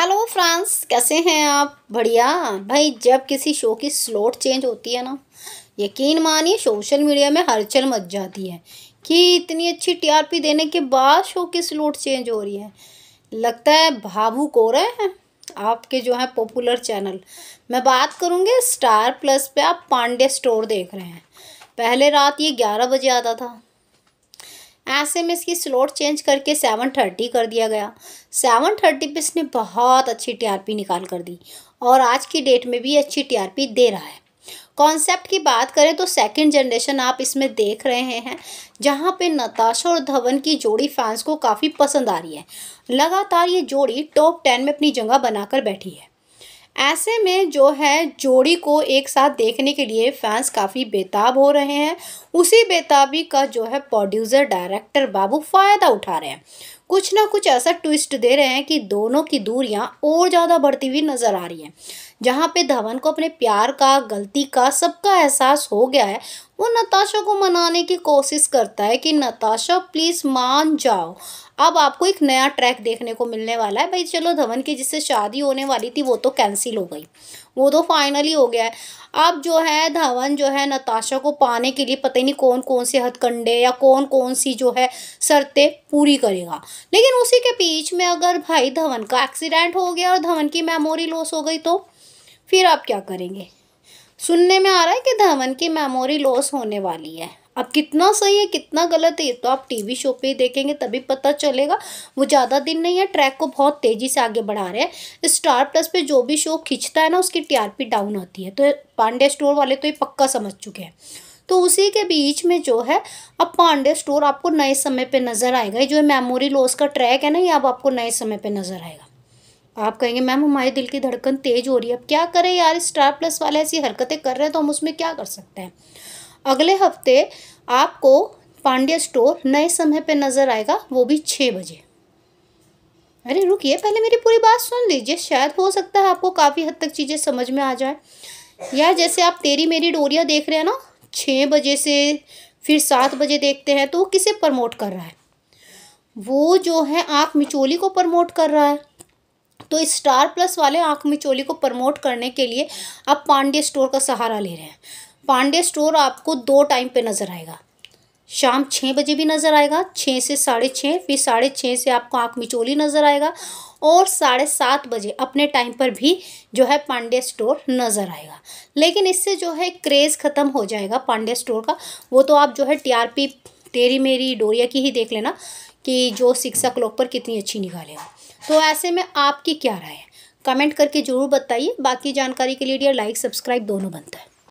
hello France कैसे हैं आप बढ़िया भाई जब किसी शो की स्लॉट चेंज होती है ना यकीन मानिए सोशल मीडिया में हलचल मच जाती है कि इतनी अच्छी टीआरपी देने के बाद शो की स्लॉट चेंज हो रही है लगता है भावुक हो रहे हैं आपके जो है पॉपुलर चैनल मैं बात करूँगी स्टार प्लस पे आप पांडे स्टोर देख रहे हैं पहले रात ये ग्यारह बजे आता था पाँच से में इसकी स्लोट चेंज करके सेवन थर्टी कर दिया गया सेवन थर्टी पर इसने बहुत अच्छी टीआरपी निकाल कर दी और आज की डेट में भी अच्छी टीआरपी दे रहा है कॉन्सेप्ट की बात करें तो सेकंड जनरेशन आप इसमें देख रहे हैं जहां पे नताशा और धवन की जोड़ी फैंस को काफ़ी पसंद आ रही है लगातार ये जोड़ी टॉप टेन में अपनी जगह बनाकर बैठी है ऐसे में जो है जोड़ी को एक साथ देखने के लिए फैंस काफ़ी बेताब हो रहे हैं उसी बेताबी का जो है प्रोड्यूसर डायरेक्टर बाबू फ़ायदा उठा रहे हैं कुछ ना कुछ ऐसा ट्विस्ट दे रहे हैं कि दोनों की दूरियां और ज़्यादा बढ़ती हुई नज़र आ रही हैं जहाँ पे धवन को अपने प्यार का गलती का सबका एहसास हो गया है वो नताशा को मनाने की कोशिश करता है कि नताशा प्लीज़ मान जाओ अब आपको एक नया ट्रैक देखने को मिलने वाला है भाई चलो धवन की जिससे शादी होने वाली थी वो तो कैंसिल हो गई वो तो फाइनली हो गया है अब जो है धवन जो है नताशा को पाने के लिए पता ही नहीं कौन कौन से हथकंडे या कौन कौन सी जो है शर्तें पूरी करेगा लेकिन उसी के बीच में अगर भाई धवन का एक्सीडेंट हो गया और धवन की मेमोरी लॉस हो गई तो फिर आप क्या करेंगे सुनने में आ रहा है कि धवन की मेमोरी लॉस होने वाली है अब कितना सही है कितना गलत है ये तो आप टीवी शो पे ही देखेंगे तभी पता चलेगा वो ज़्यादा दिन नहीं है ट्रैक को बहुत तेज़ी से आगे बढ़ा रहे हैं स्टार प्लस पे जो भी शो खींचता है ना उसकी टीआरपी डाउन होती है तो पांडे स्टोर वाले तो ये पक्का समझ चुके हैं तो उसी के बीच में जो है अब पांडे स्टोर आपको नए समय पर नज़र आएगा ये जो मेमोरी लॉस का ट्रैक है ना ये अब आपको नए समय पर नज़र आएगा आप कहेंगे मैम हमारे दिल की धड़कन तेज़ हो रही है अब क्या करें यार स्टार प्लस वाले ऐसी हरकतें कर रहे हैं तो हम उसमें क्या कर सकते हैं अगले हफ्ते आपको पांड्या स्टोर नए समय पे नज़र आएगा वो भी छः बजे अरे रुकिए पहले मेरी पूरी बात सुन लीजिए शायद हो सकता है आपको काफ़ी हद तक चीज़ें समझ में आ जाए या जैसे आप तेरी मेरी डोरिया देख रहे हैं ना छः बजे से फिर सात बजे देखते हैं तो वो किसे प्रमोट कर रहा है वो जो है आप मिचोली को प्रमोट कर रहा है तो इस स्टार प्लस वाले आँख मिचोली को प्रमोट करने के लिए आप पांडे स्टोर का सहारा ले रहे हैं पांडे स्टोर आपको दो टाइम पे नज़र आएगा शाम छः बजे भी नज़र आएगा छः से साढ़े छः फिर साढ़े छः से आपको आँख मिचोली नज़र आएगा और साढ़े सात बजे अपने टाइम पर भी जो है पांडे स्टोर नज़र आएगा लेकिन इससे जो है क्रेज़ ख़त्म हो जाएगा पांडे स्टोर का वो तो आप जो है पी तेरी मेरी डोरिया की ही देख लेना कि जो शिक्षक क्लॉक पर कितनी अच्छी निकालेगा तो ऐसे में आपकी क्या राय है कमेंट करके ज़रूर बताइए बाकी जानकारी के लिए डियर लाइक सब्सक्राइब दोनों बनता है